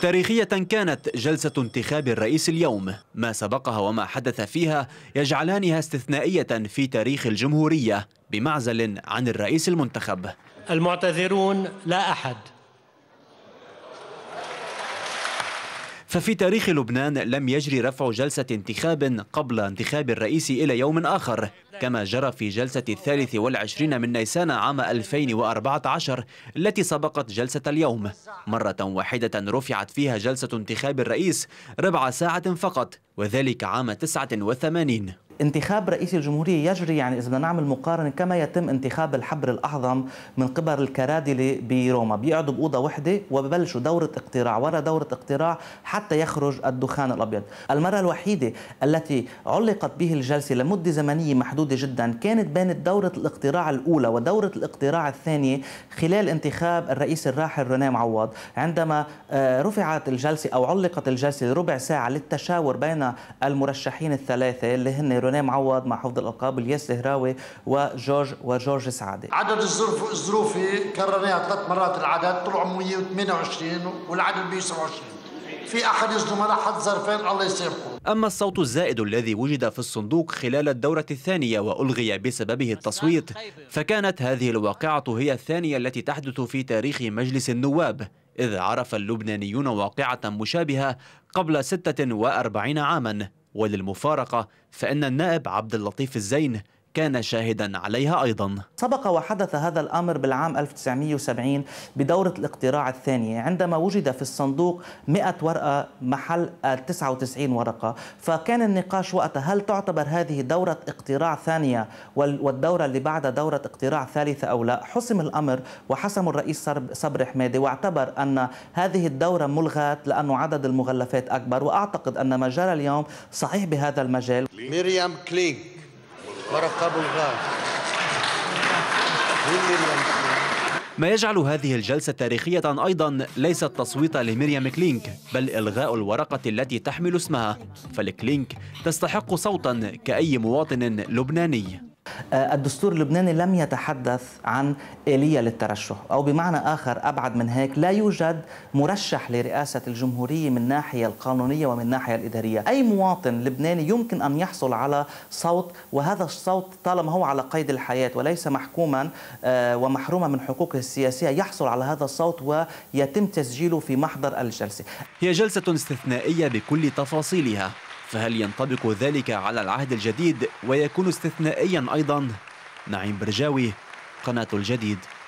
تاريخية كانت جلسة انتخاب الرئيس اليوم ما سبقها وما حدث فيها يجعلانها استثنائية في تاريخ الجمهورية بمعزل عن الرئيس المنتخب المعتذرون لا أحد ففي تاريخ لبنان لم يجري رفع جلسة انتخاب قبل انتخاب الرئيس إلى يوم آخر كما جرى في جلسة الثالث والعشرين من نيسان عام 2014 التي سبقت جلسة اليوم مرة واحدة رفعت فيها جلسة انتخاب الرئيس ربع ساعة فقط وذلك عام 89 انتخاب رئيس الجمهورية يجري يعني إذا بدنا نعمل مقارنة كما يتم انتخاب الحبر الأعظم من قبل الكرادلة بروما بيقعدوا بأوضة وحدة وببلشوا دورة اقتراع ورا دورة اقتراع حتى يخرج الدخان الأبيض المرة الوحيدة التي علقت به الجلسة لمدة زمنية محدودة جدا كانت بين دورة الاقتراع الأولى ودورة الاقتراع الثانية خلال انتخاب الرئيس الراحل رنام عوض عندما آه، رفعت الجلسة أو علقت الجلسة لربع ساعة للتشاور بين المرشحين الثلاثة اللي هن رونيه معوض مع حفظ الالقاب الياس الهراوي وجورج وجورج سعاده عدد الظروف الظروفي كررناها ثلاث مرات العدد طلعوا 128 والعدد 127 في احد الزملاء حط ظرفين الله يسامحه اما الصوت الزائد الذي وجد في الصندوق خلال الدوره الثانيه والغي بسببه التصويت فكانت هذه الواقعه هي الثانيه التي تحدث في تاريخ مجلس النواب إذ عرف اللبنانيون واقعة مشابهة قبل 46 عاما وللمفارقة فإن النائب عبد اللطيف الزين كان شاهدا عليها أيضا سبق وحدث هذا الأمر بالعام 1970 بدورة الاقتراع الثانية عندما وجد في الصندوق 100 ورقة محل 99 ورقة فكان النقاش وقتها هل تعتبر هذه دورة اقتراع ثانية والدورة اللي بعدها دورة اقتراع ثالثة أو لا حسم الأمر وحسم الرئيس صبري حمادي واعتبر أن هذه الدورة ملغاة لأنه عدد المغلفات أكبر وأعتقد أن ما جرى اليوم صحيح بهذا المجال مريم كلينك ورق أبو ما يجعل هذه الجلسة تاريخية أيضا ليس التصويت لمريم كلينك بل إلغاء الورقة التي تحمل اسمها فالكلينك تستحق صوتا كأي مواطن لبناني آه، الدستور اللبناني لم يتحدث عن آلية للترشح أو بمعنى آخر أبعد من هيك لا يوجد مرشح لرئاسة الجمهورية من ناحية القانونية ومن ناحية الإدارية أي مواطن لبناني يمكن أن يحصل على صوت وهذا الصوت طالما هو على قيد الحياة وليس محكوما آه، ومحروما من حقوقه السياسية يحصل على هذا الصوت ويتم تسجيله في محضر الجلسة هي جلسة استثنائية بكل تفاصيلها فهل ينطبق ذلك على العهد الجديد ويكون استثنائيا أيضا نعيم برجاوي قناة الجديد